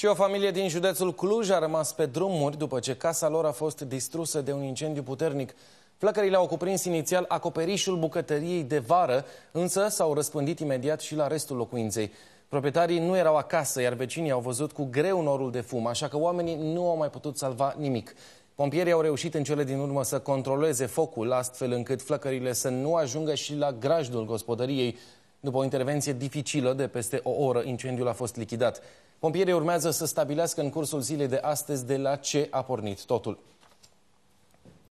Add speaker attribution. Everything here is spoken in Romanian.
Speaker 1: Și o familie din județul Cluj a rămas pe drumuri după ce casa lor a fost distrusă de un incendiu puternic. Flăcările au cuprins inițial acoperișul bucătăriei de vară, însă s-au răspândit imediat și la restul locuinței. Proprietarii nu erau acasă, iar vecinii au văzut cu greu norul de fum, așa că oamenii nu au mai putut salva nimic. Pompierii au reușit în cele din urmă să controleze focul, astfel încât flăcările să nu ajungă și la grajdul gospodăriei, după o intervenție dificilă de peste o oră, incendiul a fost lichidat. Pompierii urmează să stabilească în cursul zilei de astăzi de la ce a pornit totul.